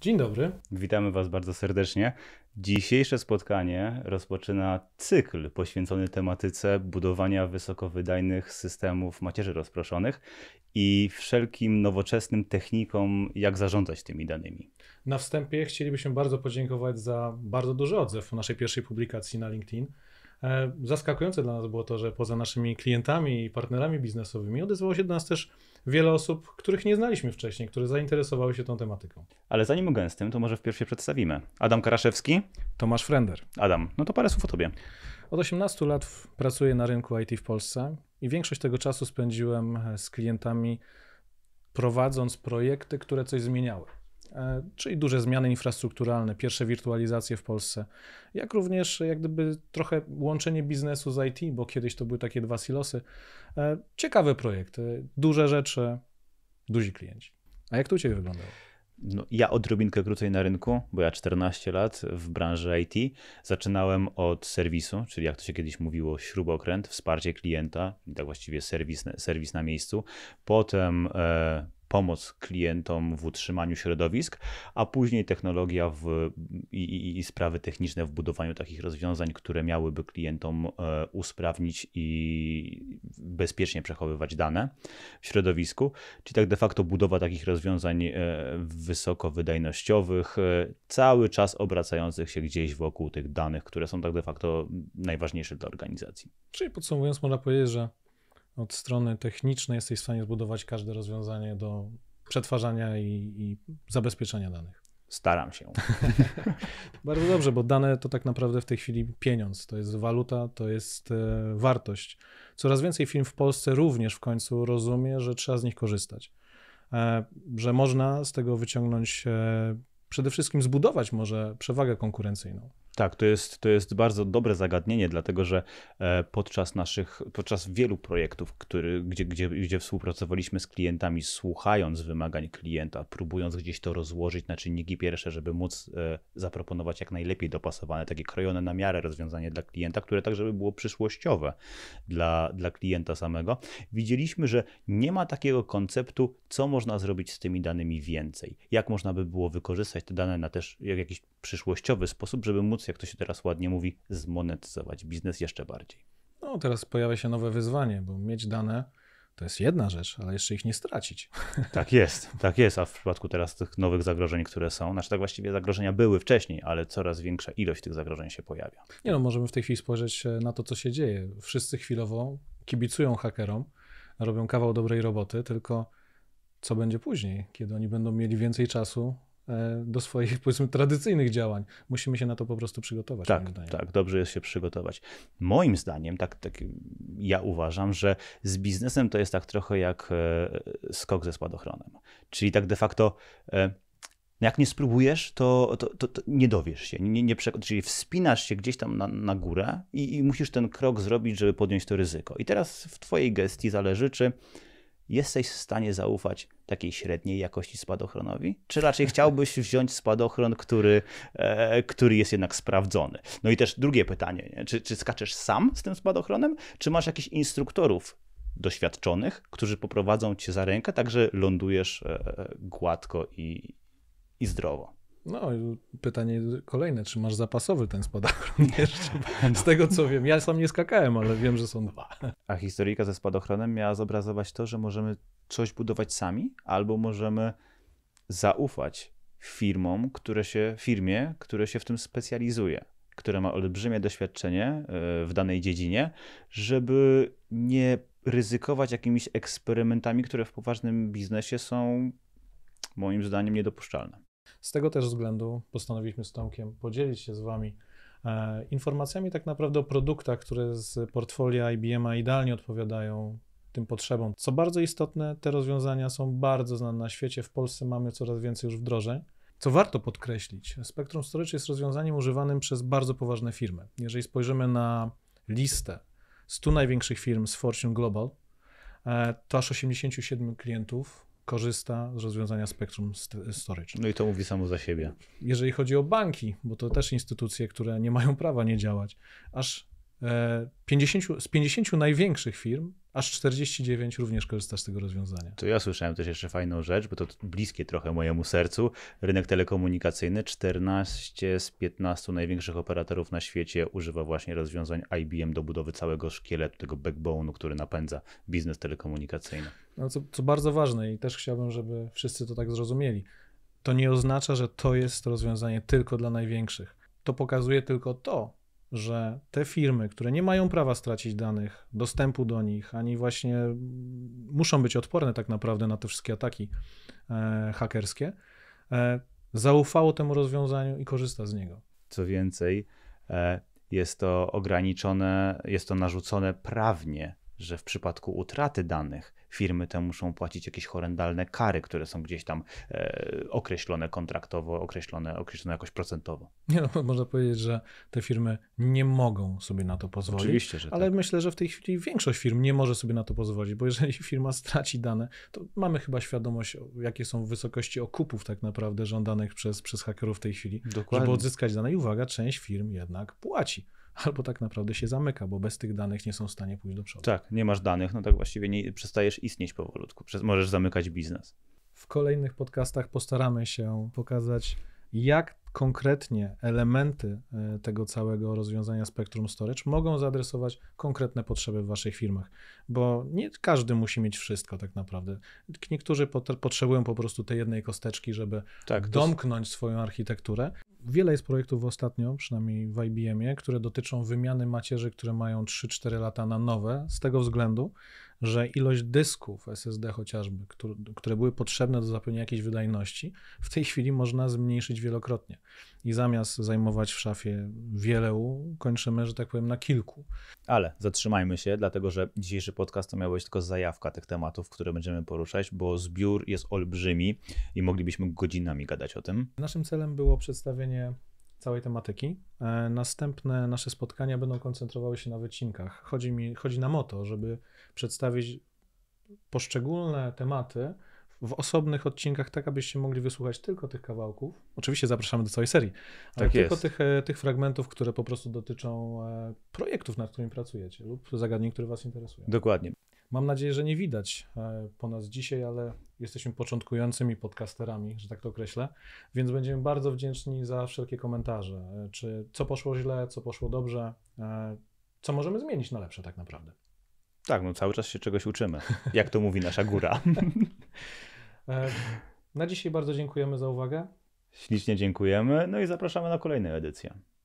Dzień dobry. Witamy Was bardzo serdecznie. Dzisiejsze spotkanie rozpoczyna cykl poświęcony tematyce budowania wysokowydajnych systemów macierzy rozproszonych i wszelkim nowoczesnym technikom, jak zarządzać tymi danymi. Na wstępie chcielibyśmy bardzo podziękować za bardzo duży odzew naszej pierwszej publikacji na LinkedIn. E, zaskakujące dla nas było to, że poza naszymi klientami i partnerami biznesowymi odezwało się do nas też wiele osób, których nie znaliśmy wcześniej, które zainteresowały się tą tematyką. Ale zanim o gęstym, to może wpierw się przedstawimy. Adam Karaszewski. Tomasz Frender. Adam, no to parę słów o tobie. Od 18 lat pracuję na rynku IT w Polsce i większość tego czasu spędziłem e, z klientami prowadząc projekty, które coś zmieniały. E, czyli duże zmiany infrastrukturalne, pierwsze wirtualizacje w Polsce, jak również jak gdyby trochę łączenie biznesu z IT, bo kiedyś to były takie dwa silosy. E, ciekawe projekty, duże rzeczy, duzi klienci. A jak to u Ciebie wyglądało? No, ja odrobinkę krócej na rynku, bo ja 14 lat w branży IT. Zaczynałem od serwisu, czyli jak to się kiedyś mówiło, śrubokręt, wsparcie klienta, i tak właściwie serwis, serwis na miejscu. Potem e, pomoc klientom w utrzymaniu środowisk, a później technologia w, i, i, i, sprawy techniczne w budowaniu takich rozwiązań, które miałyby klientom e, usprawnić i bezpiecznie przechowywać dane w środowisku. Czyli tak de facto budowa takich rozwiązań e, wysokowydajnościowych, e, cały czas obracających się gdzieś wokół tych danych, które są tak de facto najważniejsze dla organizacji. Czyli podsumowując, można powiedzieć, że od strony technicznej jesteś w stanie zbudować każde rozwiązanie do przetwarzania i, i danych. Staram się. Bardzo dobrze, bo dane to tak naprawdę w tej chwili pieniądz, to jest waluta, to jest e, wartość. Coraz więcej firm w Polsce również w końcu rozumie, że trzeba z nich korzystać, e, że można z tego wyciągnąć, e, przede wszystkim zbudować może przewagę konkurencyjną. Tak, to jest, to jest bardzo dobre zagadnienie, dlatego że e, podczas naszych, podczas wielu projektów, który, gdzie, gdzie, gdzie współpracowaliśmy z klientami, słuchając wymagań klienta, próbując gdzieś to rozłożyć na czynniki pierwsze, żeby móc e, zaproponować jak najlepiej dopasowane, takie krojone na miarę rozwiązanie dla klienta, które tak, żeby było przyszłościowe dla, dla klienta samego, widzieliśmy, że nie ma takiego konceptu, co można zrobić z tymi danymi więcej, jak można by było wykorzystać te dane na też jakiś przyszłościowy sposób, żeby móc jak to się teraz ładnie mówi, zmonetyzować biznes jeszcze bardziej. No, teraz pojawia się nowe wyzwanie, bo mieć dane to jest jedna rzecz, ale jeszcze ich nie stracić. Tak jest, tak jest. A w przypadku teraz tych nowych zagrożeń, które są, znaczy tak właściwie zagrożenia były wcześniej, ale coraz większa ilość tych zagrożeń się pojawia. Nie no, możemy w tej chwili spojrzeć e, na to, co się dzieje. Wszyscy chwilowo kibicują hakerom, robią kawał dobrej roboty, tylko co będzie później, kiedy oni będą mieli więcej czasu E, do swoich, powiedzmy, tradycyjnych działań. Musimy się na to po prostu przygotować. Tak, tak, dobrze jest się przygotować. Moim zdaniem, tak, tak ja uważam, że z biznesem to jest tak trochę jak e, skok ze spadochronem. Czyli tak de facto e, jak nie spróbujesz, to, to, to, to, nie dowiesz się, nie, nie przek- czyli wspinasz się gdzieś tam na, na górę i, i, musisz ten krok zrobić, żeby podjąć to ryzyko. I teraz w Twojej gestii zależy, czy jesteś w stanie zaufać takiej średniej jakości spadochronowi? Czy raczej chciałbyś wziąć spadochron, który, e, który jest jednak sprawdzony? No i też drugie pytanie, Czy, czy skaczesz sam z tym spadochronem, czy masz jakichś instruktorów doświadczonych, którzy poprowadzą cię za rękę, tak że lądujesz e, gładko i, i zdrowo? No, pytanie kolejne, czy masz zapasowy ten spadochron jeszcze? Z tego co wiem, ja sam nie skakałem, ale wiem, że są dwa. A historyjka ze spadochronem miała zobrazować to, że możemy coś budować sami, albo możemy zaufać firmom, które się, firmie, które się w tym specjalizuje, które ma olbrzymie doświadczenie e, w danej dziedzinie, żeby nie ryzykować jakimiś eksperymentami, które w poważnym biznesie są moim zdaniem niedopuszczalne. Z tego też względu postanowiliśmy z Tomkiem podzielić się z Wami e, informacjami tak naprawdę o produktach, które z portfolio ibm idealnie odpowiadają tym potrzebom. Co bardzo istotne, te rozwiązania są bardzo znane na świecie. W Polsce mamy coraz więcej już wdrożeń. Co warto podkreślić, Spectrum Storage jest rozwiązaniem używanym przez bardzo poważne firmy. Jeżeli spojrzymy na listę 100 największych firm z Fortune Global, e, to aż 87 klientów korzysta z rozwiązania spektrum storage. No i to mówi samo za siebie. Jeżeli chodzi o banki, bo to też instytucje, które nie mają prawa nie działać, aż 50, e, z 50 największych firm, aż 49 również korzysta z tego rozwiązania. To ja słyszałem też jeszcze fajną rzecz, bo to bliskie trochę mojemu sercu. Rynek telekomunikacyjny, 14 z 15 największych operatorów na świecie używa właśnie rozwiązań IBM do budowy całego szkieletu, tego backbone'u, który napędza biznes telekomunikacyjny. No co, co bardzo ważne i też chciałbym, żeby wszyscy to tak zrozumieli. To nie oznacza, że to jest rozwiązanie tylko dla największych. To pokazuje tylko to, że te firmy, które nie mają prawa stracić danych, dostępu do nich, ani właśnie muszą być odporne tak naprawdę na te wszystkie ataki e, hakerskie, e, zaufało temu rozwiązaniu i korzysta z niego. Co więcej, e, jest to ograniczone, jest to narzucone prawnie że w przypadku utraty danych firmy te muszą płacić jakieś horrendalne kary, które są gdzieś tam e, określone kontraktowo, określone, określone jakoś procentowo. Nie, no, można powiedzieć, że te firmy nie mogą sobie na to pozwolić. Oczywiście, że Ale tak. myślę, że w tej chwili większość firm nie może sobie na to pozwolić, bo jeżeli firma straci dane, to mamy chyba świadomość, jakie są wysokości okupów tak naprawdę żądanych przez, przez hakerów w tej chwili, Dokładnie. żeby odzyskać dane. I uwaga, część firm jednak płaci. albo tak naprawdę się zamyka, bo bez tych danych nie są w stanie pójść do przodu. Tak, nie masz danych, no tak właściwie nie, przestajesz istnieć powolutku, możesz zamykać biznes. W kolejnych podcastach postaramy się pokazać, jak konkretnie elementy e, tego całego rozwiązania Spectrum Storage mogą zaadresować konkretne potrzeby w waszych firmach, bo nie każdy musi mieć wszystko tak naprawdę. Niektórzy potrzebują po prostu tej jednej kosteczki, żeby tak, domknąć swoją architekturę, wiele jest projektów ostatnio, przynajmniej w IBM-ie, które dotyczą wymiany macierzy, które mają 3-4 lata na nowe, z tego względu, że ilość dysków SSD chociażby, które, które były potrzebne do zapewnienia jakiejś wydajności, w tej chwili można zmniejszyć wielokrotnie. I zamiast zajmować w szafie wiele U, kończymy, że tak powiem, na kilku. Ale zatrzymajmy się, dlatego że dzisiejszy podcast to miał być tylko zajawka tych tematów, które będziemy poruszać, bo zbiór jest olbrzymi i moglibyśmy godzinami gadać o tym. Naszym celem było przedstawienie całej tematyki. E, następne nasze spotkania będą koncentrowały się na wycinkach. Chodzi, mi, chodzi nam o to, żeby przedstawić poszczególne tematy w osobnych odcinkach, tak abyście mogli wysłuchać tylko tych kawałków. Oczywiście zapraszamy do całej serii, ale tak tylko tych, e, tych fragmentów, które po prostu dotyczą e, projektów, nad którymi pracujecie lub zagadnień, które Was interesują. Dokładnie. Mam nadzieję, że nie widać e, po nas dzisiaj, ale jesteśmy początkującymi podcasterami, że tak to określę, więc będziemy bardzo wdzięczni za wszelkie komentarze, e, czy co poszło źle, co poszło dobrze, e, co możemy zmienić na lepsze tak naprawdę. Tak, no cały czas się czegoś uczymy, jak to mówi nasza góra. na dzisiaj bardzo dziękujemy za uwagę. Ślicznie dziękujemy, no i zapraszamy na kolejne edycje.